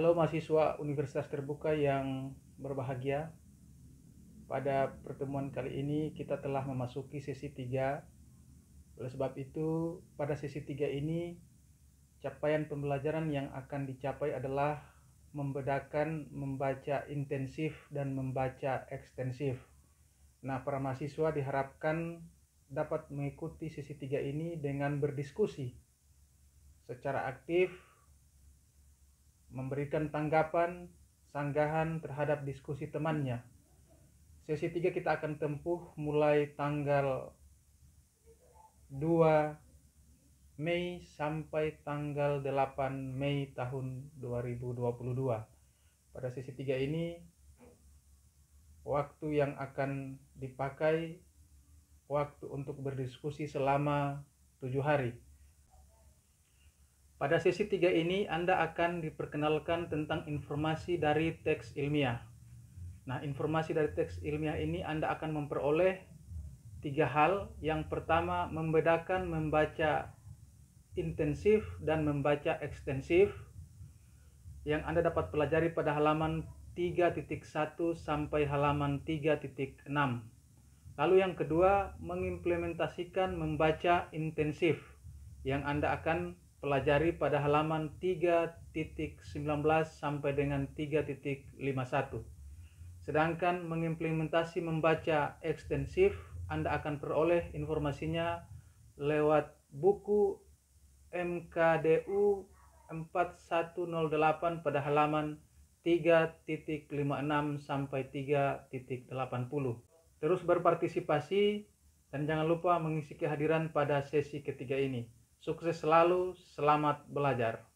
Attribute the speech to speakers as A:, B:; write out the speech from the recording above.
A: Halo mahasiswa Universitas Terbuka yang berbahagia. Pada pertemuan kali ini kita telah memasuki sesi 3. Oleh sebab itu, pada sesi 3 ini capaian pembelajaran yang akan dicapai adalah membedakan membaca intensif dan membaca ekstensif. Nah, para mahasiswa diharapkan dapat mengikuti sesi 3 ini dengan berdiskusi secara aktif memberikan tanggapan, sanggahan terhadap diskusi temannya. Sesi 3 kita akan tempuh mulai tanggal 2 Mei sampai tanggal 8 Mei tahun 2022. Pada sesi 3 ini waktu yang akan dipakai waktu untuk berdiskusi selama tujuh hari. Pada sesi 3 ini Anda akan diperkenalkan tentang informasi dari teks ilmiah. Nah, informasi dari teks ilmiah ini Anda akan memperoleh tiga hal. Yang pertama, membedakan membaca intensif dan membaca ekstensif yang Anda dapat pelajari pada halaman 3.1 sampai halaman 3.6. Lalu yang kedua, mengimplementasikan membaca intensif yang Anda akan pelajari pada halaman 3.19 sampai dengan 3.51. Sedangkan mengimplementasi membaca ekstensif, Anda akan peroleh informasinya lewat buku MKDU 4108 pada halaman 3.56 sampai 3.80. Terus berpartisipasi dan jangan lupa mengisi kehadiran pada sesi ketiga ini. Sukses selalu, selamat belajar.